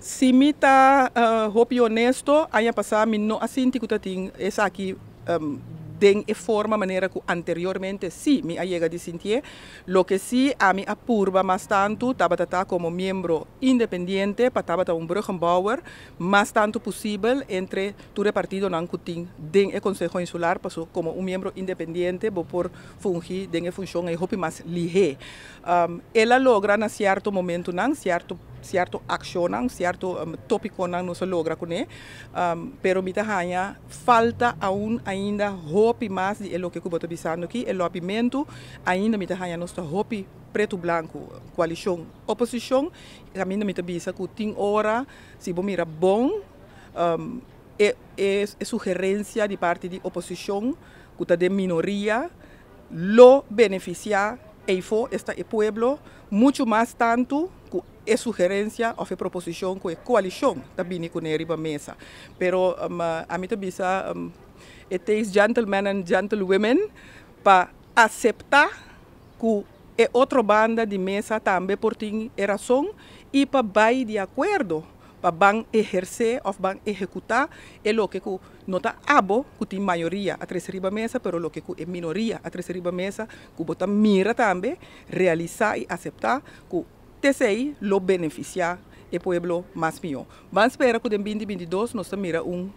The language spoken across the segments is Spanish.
Si mi ta uh, eh, hopi honesto, haya pasado mi no asinti tatin es aquí um, em, den e forma manera que anteriormente sí mi allega de sentir lo que sí a mi apurba más tanto estaba como miembro independiente para como un Bruggenbauer, más tanto posible entre tu repartido Nankutin den el Consejo Insular pasó como un miembro independiente por fungir den e función e hopi más lige. Um, em, ella logra en cierto momento, en cierto certo ação, certo um, tópico não nos logra com ele, um, pero mita hanya falta aún ainda hope mais de lo que eu estou pensando aqui, o apimento ainda mita hanya nosso hope preto branco coalição oposição caminho mita bisa que tem hora se bom mira bom um, é, é, é sugerência de parte de oposição que está de minoria lo beneficiar e for o pueblo muito mais tanto que es sugerencia o fe proposición que es coalición también con el Arriba Mesa. Pero um, a mí te um, é gentlemen and gentlewomen para aceptar que e otra banda de mesa también por ti e razón y para ir de acuerdo, para van ejercer o ejecutar ejecutar lo que nota abo que tiene mayoría a tres riba mesa, pero lo que es minoría a tres riba mesa, que bota mira también, realizar y aceptar que TCI lo beneficia el pueblo más mío. Vamos esperar que en 2022 nos mira un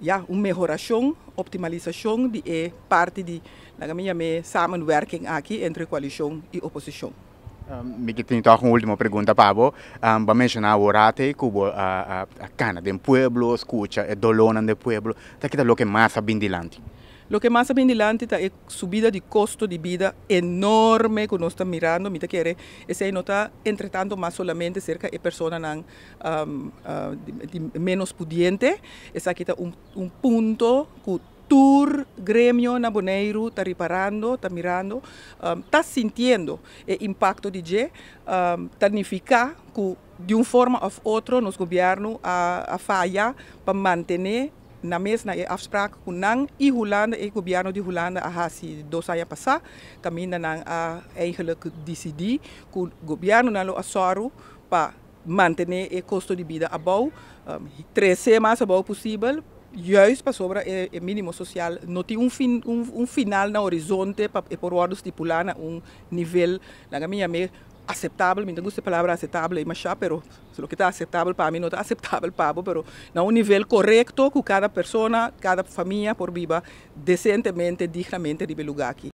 ya un mejoración, optimización de e parte de la samenwerking samenwerking aquí entre coalición y oposición. me um, tenho então una última pregunta Pablo um, vamos a mencionar mencionou agora que Cuba, a, ah, a, ah, a ah, cana do pueblo escuta, é eh, dolona do pueblo. Está aqui o que Lo que más me delante es subida de costo de vida enorme que nos está mirando. Mita quiere, se nota, entre tanto, más solamente cerca de personas um, uh, de, de menos pudientes. Es aquí está un, un punto que Tour Gremio Naboneiro está riparando, está mirando, está um, sentindo o impacto de G, um, significa que de uma forma ou outra, nosso governo a, a falha para manter na mesa na eh, afspraak ku nang i Hollande e eh, gobiano di Hollande a hasi dosa ya pasa kaminda nang a eigenlijk decidi ku gobiano na lo asoru pa mantener e eh, custo de vida abou um, crescer mais abou possível juist para sobre o mínimo social não tem um, fin, um, um final na horizonte para e por ordem estipular um nível na minha meia aceptable, me gusta la palabra aceptable e pero lo que está aceptable para mí no está aceptable para vos, pero a un nivel correcto con cada persona, cada familia por viva decentemente, dignamente vive lugar aquí